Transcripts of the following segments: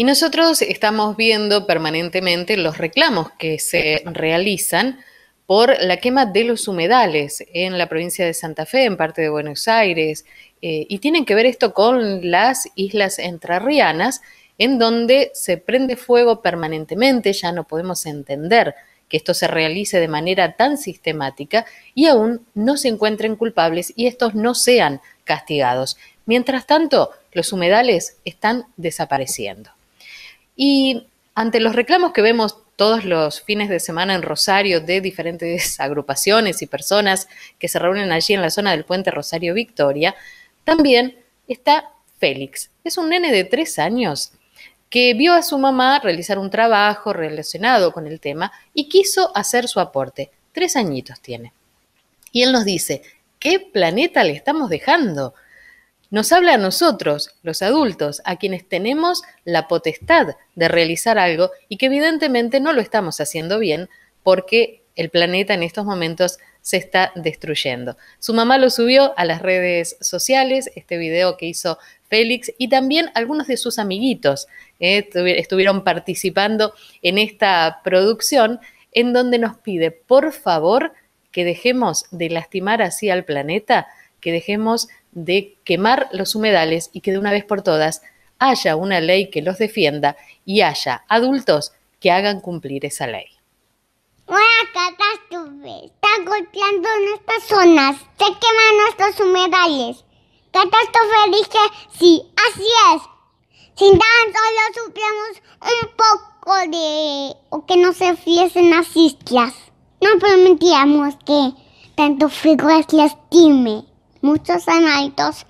Y nosotros estamos viendo permanentemente los reclamos que se realizan por la quema de los humedales en la provincia de Santa Fe, en parte de Buenos Aires, eh, y tienen que ver esto con las islas entrerrianas, en donde se prende fuego permanentemente, ya no podemos entender que esto se realice de manera tan sistemática y aún no se encuentren culpables y estos no sean castigados. Mientras tanto, los humedales están desapareciendo. Y ante los reclamos que vemos todos los fines de semana en Rosario de diferentes agrupaciones y personas que se reúnen allí en la zona del puente Rosario Victoria, también está Félix. Es un nene de tres años que vio a su mamá realizar un trabajo relacionado con el tema y quiso hacer su aporte. Tres añitos tiene. Y él nos dice, ¿qué planeta le estamos dejando? nos habla a nosotros, los adultos, a quienes tenemos la potestad de realizar algo y que evidentemente no lo estamos haciendo bien porque el planeta en estos momentos se está destruyendo. Su mamá lo subió a las redes sociales, este video que hizo Félix y también algunos de sus amiguitos eh, estuvieron participando en esta producción en donde nos pide, por favor, que dejemos de lastimar así al planeta que dejemos de quemar los humedales y que de una vez por todas haya una ley que los defienda y haya adultos que hagan cumplir esa ley. Una catástrofe está golpeando nuestras zonas, se queman nuestros humedales. Catástrofe dije, sí, así es. Sin tan solo supiéramos un poco de... o que no se fiesen las islas. No permitíamos que tanto frío las lastime. Muchos altos,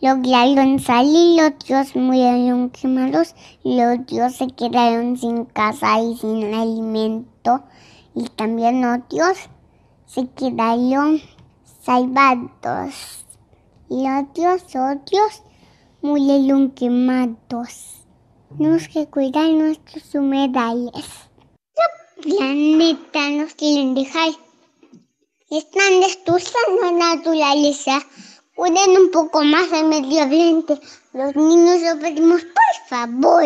lograron salir, los otros murieron quemados los otros se quedaron sin casa y sin alimento. Y también otros se quedaron salvados. Y otros, otros murieron quemados. Tenemos que cuidar nuestros humedales. nos quieren dejar están destrozando la naturaleza. Cuiden un poco más al medio ambiente. Los niños lo pedimos, por favor.